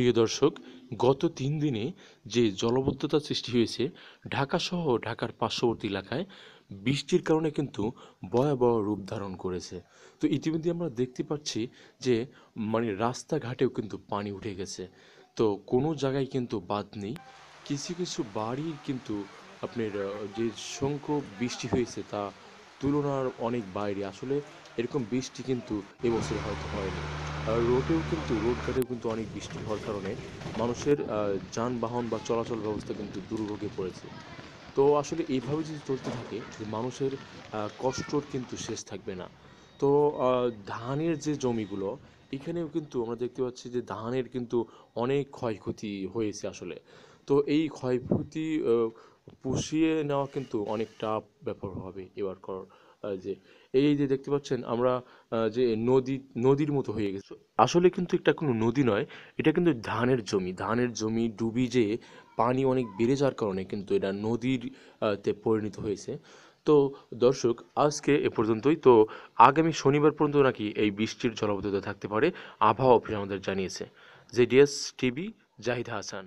প্রিয় দর্শক গত তিন দিনে যে জলবদ্ধতা সৃষ্টি হয়েছে ঢাকাসহ ঢাকার পার্শ্ববর্তী এলাকায় বৃষ্টির কারণে কিন্তু ভয়াবহ রূপ ধারণ করেছে তো ইতিমধ্যে আমরা দেখতে পাচ্ছি যে মানে রাস্তাঘাটেও কিন্তু পানি উঠে গেছে তো কোনো জায়গায় কিন্তু বাদ নেই কিছু কিছু বাড়ির কিন্তু আপনার যে সংখ্য বৃষ্টি হয়েছে তা তুলনার অনেক বাইরে আসলে এরকম বৃষ্টি কিন্তু এবছর হয়তো হয়নি রোডেও কিন্তু রোডঘাটেও কিন্তু অনেক বৃষ্টি হওয়ার কারণে মানুষের যানবাহন বা চলাচল ব্যবস্থা কিন্তু দুর্ভোগে পড়েছে তো আসলে এইভাবে যদি চলতে থাকে যে মানুষের কষ্টর কিন্তু শেষ থাকবে না তো ধানের যে জমিগুলো এখানেও কিন্তু আমরা দেখতে পাচ্ছি যে ধানের কিন্তু অনেক ক্ষয়ক্ষতি হয়েছে আসলে তো এই ক্ষয়ক্ষতি পুষিয়ে নেওয়া কিন্তু অনেকটা ব্যাপার হবে কর যে এই যে দেখতে পাচ্ছেন আমরা যে নদী নদীর মতো হয়ে গেছে আসলে কিন্তু এটা কোনো নদী নয় এটা কিন্তু ধানের জমি ধানের জমি ডুবি যে পানি অনেক বেড়ে যাওয়ার কারণে কিন্তু এটা নদীর তে পরিণত হয়েছে তো দর্শক আজকে এ পর্যন্তই তো আগামী শনিবার পর্যন্ত নাকি এই বৃষ্টির জলবদ্ধতা থাকতে পারে আবহাওয়া অফিস আমাদের জানিয়েছে জেডিএস টিভি জাহিদ হাসান